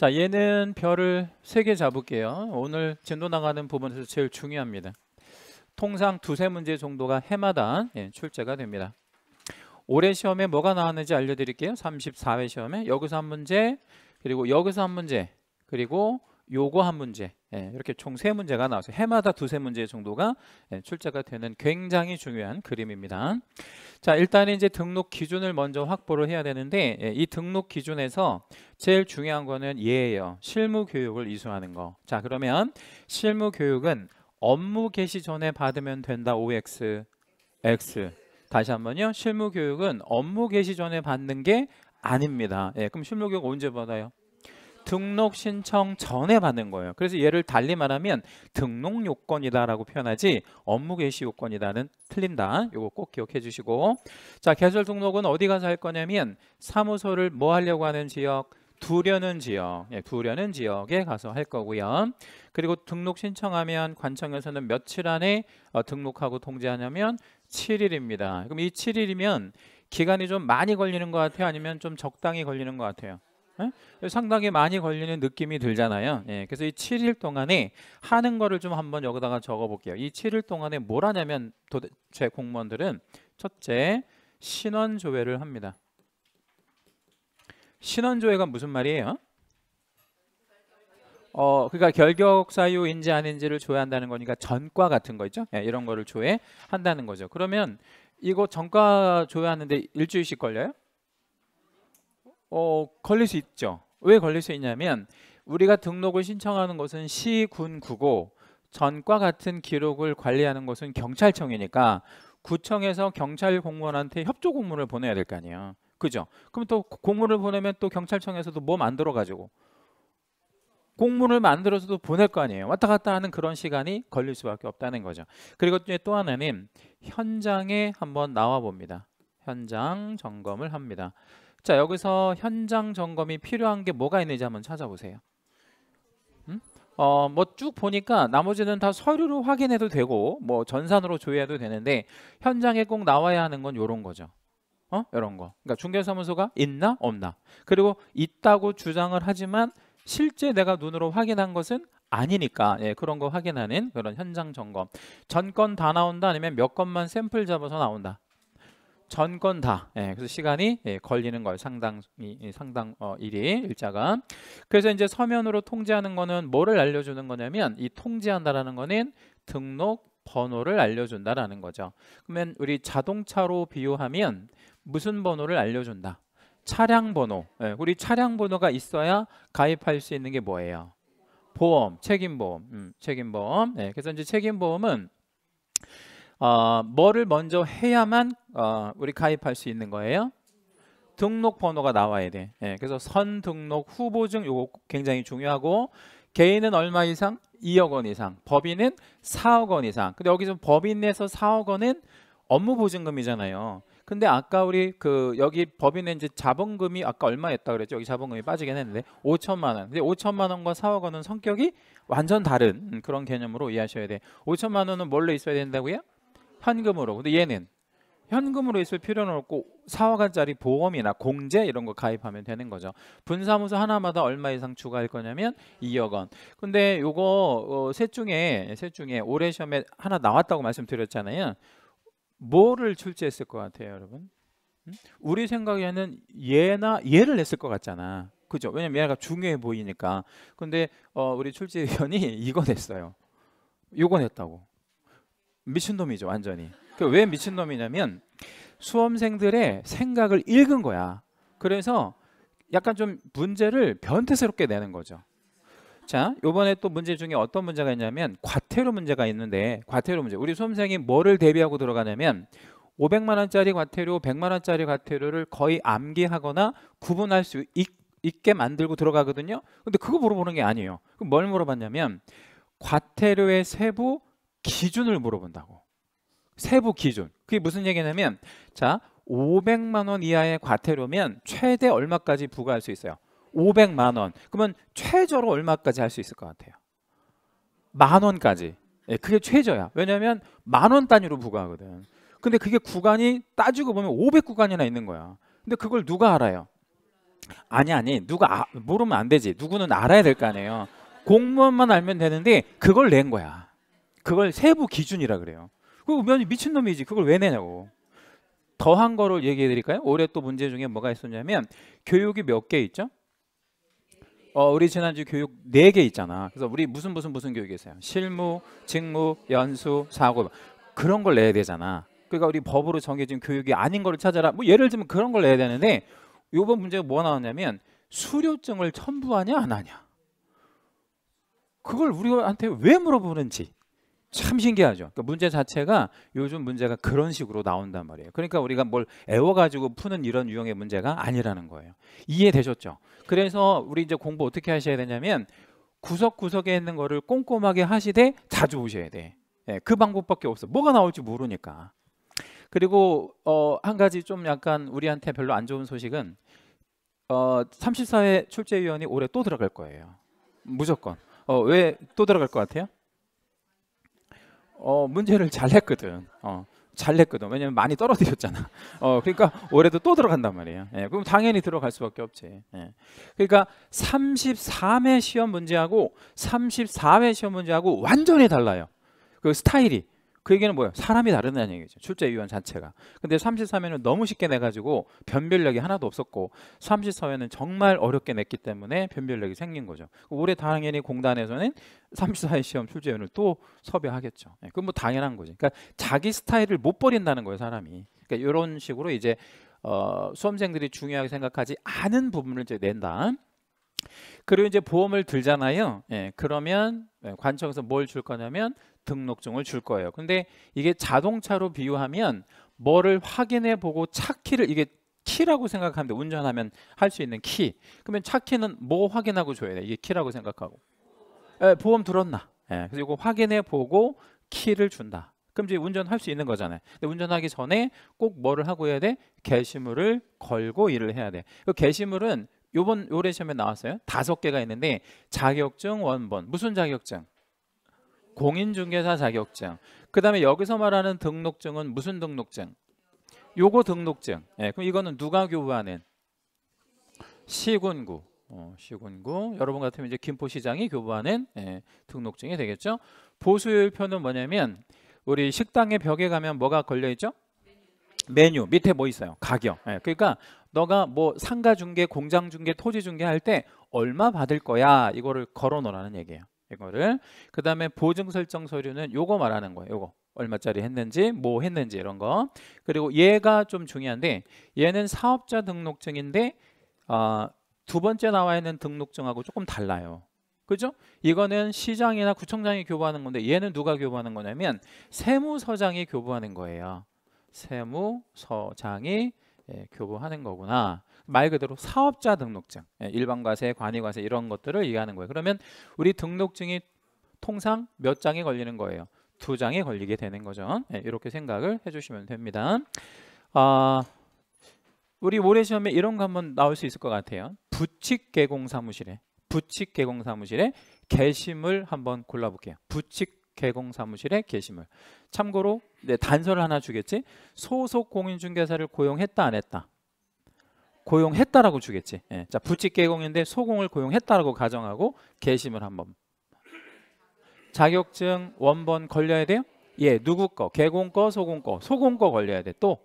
자, 얘는 별을 세 개 잡을게요. 오늘 진도 나가는 부분에서 제일 중요합니다. 통상 두세 문제 정도가 해마다 예, 출제가 됩니다. 올해 시험에 뭐가 나왔는지 알려드릴게요. 34회 시험에 여기서 한 문제, 그리고 여기서 한 문제, 그리고 요거 한 문제 예, 이렇게 총 세 문제가 나와서 해마다 두세 문제 정도가 예, 출제가 되는 굉장히 중요한 그림입니다. 자, 일단은 이제 등록 기준을 먼저 확보를 해야 되는데 예, 이 등록 기준에서 제일 중요한 거는 얘예요. 실무 교육을 이수하는 거. 자, 그러면 실무 교육은 업무 개시 전에 받으면 된다. OX X. 다시 한번요. 실무 교육은 업무 개시 전에 받는 게 아닙니다. 예, 그럼 실무 교육 언제 받아요? 등록 신청 전에 받는 거예요. 그래서 얘를 달리 말하면 등록 요건이다라고 표현하지 업무 개시 요건이다는 틀린다. 이거꼭 기억해 주시고 자 계절 등록은 어디 가서 할 거냐면 사무소를 뭐 하려고 하는 지역 두려는 지역, 예, 두려는 지역에 가서 할 거고요. 그리고 등록 신청하면 관청에서는 며칠 안에 어, 등록하고 통지하냐면 7일입니다. 그럼 이 7일이면 기간이 좀 많이 걸리는 것 같아요? 아니면 좀 적당히 걸리는 것 같아요? 예? 상당히 많이 걸리는 느낌이 들잖아요. 예, 그래서 이 7일 동안에 하는 거를 좀 한번 여기다가 적어볼게요. 이 7일 동안에 뭘 하냐면 도대체 공무원들은 첫째 신원 조회를 합니다. 신원 조회가 무슨 말이에요? 어, 그러니까 결격 사유인지 아닌지를 조회한다는 거니까 전과 같은 거 있죠? 예, 이런 거를 조회한다는 거죠. 그러면 이거 전과 조회하는데 일주일씩 걸려요? 어, 걸릴 수 있죠. 왜 걸릴 수 있냐면 우리가 등록을 신청하는 것은 시, 군, 구고 전과 같은 기록을 관리하는 것은 경찰청이니까 구청에서 경찰 공무원한테 협조 공문을 보내야 될 거 아니에요. 그죠? 그럼 또 공문을 보내면 또 경찰청에서도 뭐 만들어 가지고 공문을 만들어서도 보낼 거 아니에요. 왔다 갔다 하는 그런 시간이 걸릴 수밖에 없다는 거죠. 그리고 또 하나는 현장에 한번 나와 봅니다. 현장 점검을 합니다. 자 여기서 현장 점검이 필요한 게 뭐가 있는지 한번 찾아보세요. 음? 어뭐 쭉 보니까 나머지는 다 서류로 확인해도 되고 뭐 전산으로 조회해도 되는데 현장에 꼭 나와야 하는 건 요런 거죠. 어? 이런 거. 그러니까 중개사무소가 있나 없나. 그리고 있다고 주장을 하지만 실제 내가 눈으로 확인한 것은 아니니까 예, 그런 거 확인하는 그런 현장 점검. 전 건 다 나온다 아니면 몇 건만 샘플 잡아서 나온다. 전건 다. 예, 그래서 시간이 예, 걸리는 걸 상당히 상당 어, 일이 일자가. 그래서 이제 서면으로 통지하는 거는 뭐를 알려주는 거냐면 이 통지한다라는 거는 등록 번호를 알려준다라는 거죠. 그러면 우리 자동차로 비유하면 무슨 번호를 알려준다? 차량 번호. 예, 우리 차량 번호가 있어야 가입할 수 있는 게 뭐예요? 보험, 책임보험, 음, 책임보험. 예, 그래서 이제 책임보험은 어, 뭐를 먼저 해야만 어, 우리 가입할 수 있는 거예요? 등록 번호가 나와야 돼. 예, 그래서 선등록 후보증 요거 굉장히 중요하고 개인은 얼마 이상? 2억 원 이상. 법인은 4억 원 이상. 근데 여기서 법인 내에서 4억 원은 업무 보증금이잖아요. 근데 아까 우리 그 여기 법인의 이제 자본금이 아까 얼마였다 그랬죠? 여기 자본금이 빠지긴 했는데 5천만 원. 근데 5천만 원과 4억 원은 성격이 완전 다른 그런 개념으로 이해하셔야 돼. 5천만 원은 뭘로 있어야 된다고요? 현금으로. 근데 얘는 현금으로 있을 필요는 없고 사억 원짜리 보험이나 공제 이런 거 가입하면 되는 거죠. 분사무소 하나마다 얼마 이상 추가할 거냐면 2억 원. 근데 요거 어, 셋 중에 셋 중에 올해 시험에 하나 나왔다고 말씀드렸잖아요. 뭐를 출제했을 것 같아요, 여러분? 우리 생각에는 얘나 얘를 냈을 것 같잖아. 그죠? 왜냐면 얘가 중요해 보이니까. 근데 어, 우리 출제위원이 이거 냈어요. 요거 냈다고. 미친놈이죠 완전히 그 왜 미친놈이냐면 수험생들의 생각을 읽은 거야 그래서 약간 좀 문제를 변태스럽게 내는 거죠 자 요번에 또 문제 중에 어떤 문제가 있냐면 과태료 문제가 있는데 과태료 문제 우리 수험생이 뭐를 대비하고 들어가냐면 500만 원짜리 과태료 100만 원짜리 과태료를 거의 암기하거나 구분할 수 있, 게 만들고 들어가거든요 근데 그거 물어보는 게 아니에요 그럼 뭘 물어봤냐면 과태료의 세부 기준을 물어본다고. 세부 기준. 그게 무슨 얘기냐면 자, 500만 원 이하의 과태료면 최대 얼마까지 부과할 수 있어요? 500만 원. 그러면 최저로 얼마까지 할 수 있을 것 같아요? 만 원까지. 예, 그게 최저야. 왜냐면 만 원 단위로 부과하거든. 근데 그게 구간이 따지고 보면 500 구간이나 있는 거야. 근데 그걸 누가 알아요? 아니 아니 누가 아, 모르면 안 되지. 누구는 알아야 될 거 아니에요. 공무원만 알면 되는데 그걸 낸 거야. 그걸 세부 기준이라 그래요. 그러면 미친놈이지. 그걸 왜 내냐고. 더한 거를 얘기해 드릴까요? 올해 또 문제 중에 뭐가 있었냐면 교육이 몇 개 있죠? 어, 우리 지난주 교육 네 개 있잖아. 그래서 우리 무슨 무슨 무슨 교육이 있어요? 실무, 직무, 연수, 사고 그런 걸 내야 되잖아. 그러니까 우리 법으로 정해진 교육이 아닌 걸를 찾아라. 뭐 예를 들면 그런 걸 내야 되는데 요번 문제가 뭐 나왔냐면 수료증을 첨부하냐 안 하냐. 그걸 우리한테 왜 물어보는지 참 신기하죠. 그러니까 문제 자체가 요즘 문제가 그런 식으로 나온단 말이에요. 그러니까 우리가 뭘 애워가지고 푸는 이런 유형의 문제가 아니라는 거예요. 이해되셨죠? 그래서 우리 이제 공부 어떻게 하셔야 되냐면 구석구석에 있는 거를 꼼꼼하게 하시되 자주 오셔야 돼. 예, 그 방법밖에 없어. 뭐가 나올지 모르니까. 그리고 어, 한 가지 좀 약간 우리한테 별로 안 좋은 소식은 어, 34회 출제위원이 올해 또 들어갈 거예요. 무조건. 어, 왜또 들어갈 것 같아요? 어, 문제를 잘 냈거든. 어, 잘 냈거든. 왜냐면 많이 떨어뜨렸잖아. 어, 그러니까 올해도 또 들어간단 말이에요. 예, 그럼 당연히 들어갈 수밖에 없지. 예. 그러니까 33회 시험 문제하고 34회 시험 문제하고 완전히 달라요. 그 스타일이. 그 얘기는 뭐예요? 사람이 다르다는 얘기죠. 출제위원 자체가. 근데 34회는 너무 쉽게 내가지고 변별력이 하나도 없었고 34회는 정말 어렵게 냈기 때문에 변별력이 생긴 거죠. 올해 당연히 공단에서는 34회 시험 출제위원을 또 섭외하겠죠. 예, 그건 뭐 당연한 거지. 그러니까 자기 스타일을 못 버린다는 거예요, 사람이. 그러니까 이런 식으로 이제 어, 수험생들이 중요하게 생각하지 않은 부분을 이제 낸다. 그리고 이제 보험을 들잖아요. 예, 그러면 예, 관청에서 뭘 줄 거냐면 등록증을 줄 거예요. 근데 이게 자동차로 비유하면 뭐를 확인해 보고 차 키를 이게 키라고 생각하는데 운전하면 할 수 있는 키. 그러면 차 키는 뭐 확인하고 줘야 돼. 이게 키라고 생각하고. 예, 보험 들었나? 예, 그래서 이거 확인해 보고 키를 준다. 그럼 이제 운전할 수 있는 거잖아요. 근데 운전하기 전에 꼭 뭐를 하고 해야 돼? 게시물을 걸고 일을 해야 돼. 그 게시물은 요번 요래 시험에 나왔어요. 다섯 개가 있는데 자격증 원본 무슨 자격증? 공인중개사 자격증 그 다음에 여기서 말하는 등록증은 무슨 등록증? 요거 등록증 예, 그럼 이거는 누가 교부하는? 시군구 어, 시군구 여러분 같으면 이제 김포시장이 교부하는 예, 등록증이 되겠죠 보수율표는 뭐냐면 우리 식당의 벽에 가면 뭐가 걸려있죠? 메뉴 밑에 뭐 있어요? 가격. 예, 그러니까 너가 뭐 상가 중개, 공장 중개, 토지 중개 할 때 얼마 받을 거야 이거를 걸어 놓으라는 얘기예요. 이거를 그 다음에 보증 설정 서류는 요거 말하는 거예요 요거 얼마짜리 했는지 뭐 했는지 이런 거 그리고 얘가 좀 중요한데 얘는 사업자 등록증인데 어, 두 번째 나와 있는 등록증하고 조금 달라요 그죠? 이거는 시장이나 구청장이 교부하는 건데 얘는 누가 교부하는 거냐면 세무서장이 교부하는 거예요 세무서장이 예, 교부하는 거구나 말 그대로 사업자 등록증, 예, 일반과세, 관이과세 이런 것들을 이해하는 거예요. 그러면 우리 등록증이 통상 몇 장에 걸리는 거예요? 두 장에 걸리게 되는 거죠. 예, 이렇게 생각을 해주시면 됩니다. 아, 우리 올해 시험에 이런 거 한번 나올 수 있을 것 같아요. 부칙 개공 사무실에 부칙 개공 사무실에 게시물 한번 골라볼게요. 부칙 개공 사무실에 게시물. 참고로 네, 단서를 하나 주겠지. 소속 공인중개사를 고용했다 안 했다. 고용했다라고 주겠지. 예. 자, 부칙계공인데 소공을 고용했다라고 가정하고 개심을 한번. 자격증 원본 걸려야 돼요? 예, 누구 거? 개공 거, 소공 거. 소공 거 걸려야 돼. 또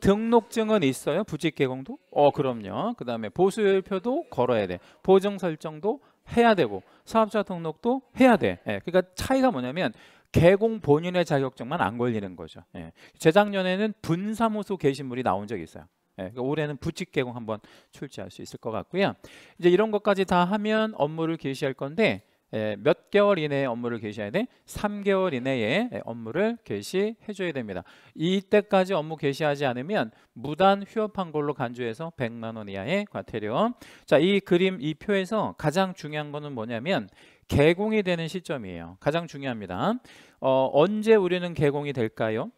등록증은 있어요? 부칙계공도? 어, 그럼요. 그 다음에 보수율표도 걸어야 돼. 보증 설정도 해야 되고 사업자 등록도 해야 돼. 예, 그러니까 차이가 뭐냐면 개공 본인의 자격증만 안 걸리는 거죠. 예. 재작년에는 분사무소 게시물이 나온 적이 있어요. 예, 그러니까 올해는 부칙 개공 한번 출제할 수 있을 것 같고요. 이제 이런 것까지 다 하면 업무를 개시할 건데 예, 몇 개월 이내에 업무를 개시해야 돼? 3개월 이내에 업무를 개시해줘야 됩니다. 이때까지 업무 개시하지 않으면 무단 휴업한 걸로 간주해서 100만 원 이하의 과태료. 자, 이 그림 이 표에서 가장 중요한 거는 뭐냐면 개공이 되는 시점이에요. 가장 중요합니다. 어, 언제 우리는 개공이 될까요?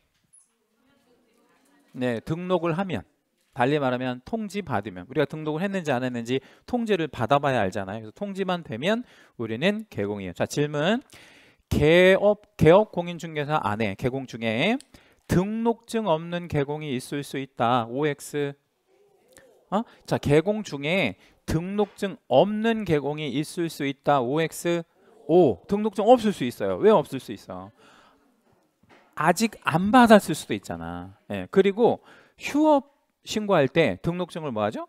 네, 등록을 하면. 달리 말하면 통지받으면 우리가 등록을 했는지 안 했는지 통지를 받아봐야 알잖아요. 그래서 통지만 되면 우리는 개공이에요. 자 질문 개업 개업 공인중개사 안에 개공 중에 등록증 없는 개공이 있을 수 있다. OX 어? 자 개공 중에 등록증 없는 개공이 있을 수 있다. OX 오 등록증 없을 수 있어요. 왜 없을 수 있어? 아직 안 받았을 수도 있잖아. 예, 그리고 휴업 신고할 때 등록증을 뭐하죠?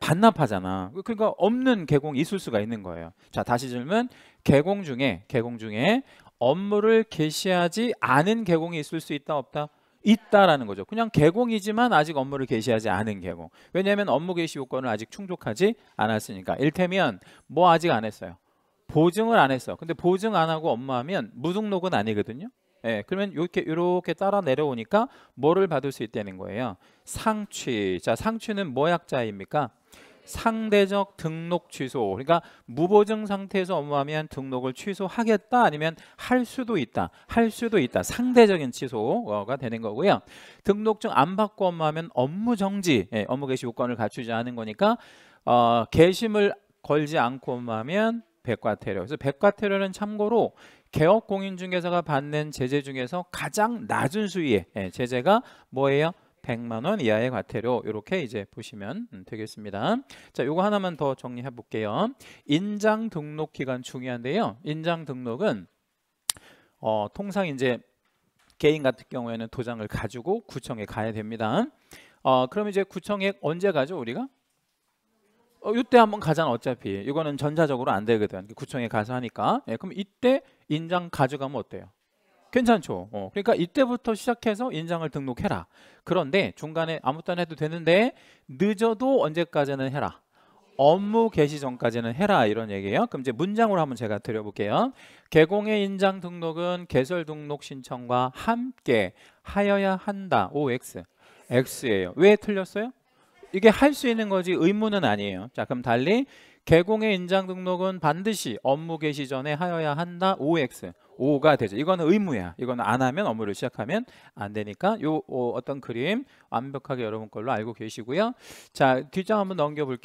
반납하잖아. 그러니까 없는 개공이 있을 수가 있는 거예요. 자 다시 질문. 개공 중에 개공 중에 업무를 개시하지 않은 개공이 있을 수 있다 없다? 있다라는 거죠. 그냥 개공이지만 아직 업무를 개시하지 않은 개공. 왜냐하면 업무 개시 요건을 아직 충족하지 않았으니까. 일테면 뭐 아직 안 했어요. 보증을 안 했어. 근데 보증 안 하고 업무하면 무등록은 아니거든요. 예, 그러면 이렇게 이렇게 따라 내려오니까 뭐를 받을 수 있다는 거예요. 상취. 자, 상취는 뭐 약자입니까? 상대적 등록 취소. 그러니까 무보증 상태에서 업무하면 등록을 취소하겠다 아니면 할 수도 있다. 할 수도 있다. 상대적인 취소가 되는 거고요. 등록증 안 받고 업무하면 업무 정지. 예, 업무 개시 요건을 갖추지 않은 거니까 어, 개심을 걸지 않고 업무하면 백과태료. 그래서 백과태료는 참고로 개업 공인중개사가 받는 제재 중에서 가장 낮은 수위의 예, 제재가 뭐예요? 100만 원 이하의 과태료 이렇게 이제 보시면 음, 되겠습니다. 자, 요거 하나만 더 정리해 볼게요. 인장 등록 기간 중요한데요. 인장 등록은 어, 통상 이제 개인 같은 경우에는 도장을 가지고 구청에 가야 됩니다. 어, 그럼 이제 구청에 언제 가죠, 우리가? 어, 이때 한번 가잖아 어차피 이거는 전자적으로 안 되거든 구청에 가서 하니까 예, 그럼 이때 인장 가져가면 어때요? 괜찮죠. 어, 그러니까 이때부터 시작해서 인장을 등록해라. 그런데 중간에 아무도 안 해도 되는데 늦어도 언제까지는 해라. 업무 개시 전까지는 해라 이런 얘기예요. 그럼 이제 문장으로 한번 제가 드려볼게요. 개공의 인장 등록은 개설 등록 신청과 함께 하여야 한다. OX. X예요. 왜 틀렸어요? 이게 할 수 있는 거지 의무는 아니에요. 자 그럼 달리 개공의 인장 등록은 반드시 업무 개시 전에 하여야 한다. OX. 5가 되죠. 이거는 의무야. 이거는 안 하면 업무를 시작하면 안 되니까 요 어, 떤 그림 완벽하게 여러분 걸로 알고 계시고요. 자, 뒷장 한번 넘겨 볼게요.